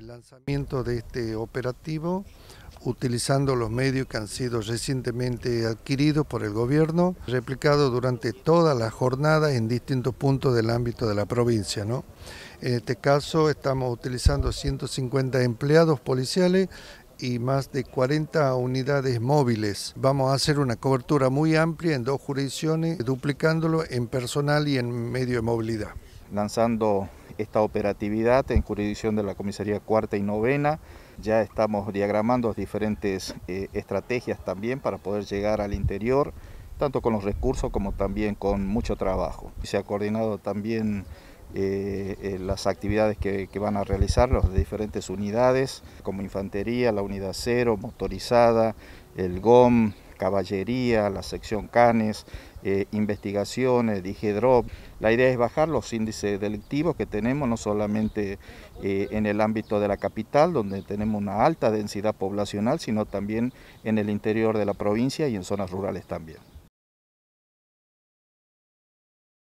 el lanzamiento de este operativo utilizando los medios que han sido recientemente adquiridos por el gobierno, replicado durante toda la jornada en distintos puntos del ámbito de la provincia. En este caso estamos utilizando 150 empleados policiales y más de 40 unidades móviles. Vamos a hacer una cobertura muy amplia en dos jurisdicciones, duplicándolo en personal y en medio de movilidad lanzando esta operatividad en jurisdicción de la comisaría cuarta y novena. Ya estamos diagramando diferentes eh, estrategias también para poder llegar al interior, tanto con los recursos como también con mucho trabajo. Se ha coordinado también eh, eh, las actividades que, que, van a realizar las diferentes unidades, como infantería, la unidad cero, motorizada, el GOM, caballería, la sección canes, eh, investigaciones, digedrop. La idea es bajar los índices delictivos que tenemos, no solamente eh, en el ámbito de la capital, donde tenemos una alta densidad poblacional, sino también en el interior de la provincia y en zonas rurales también.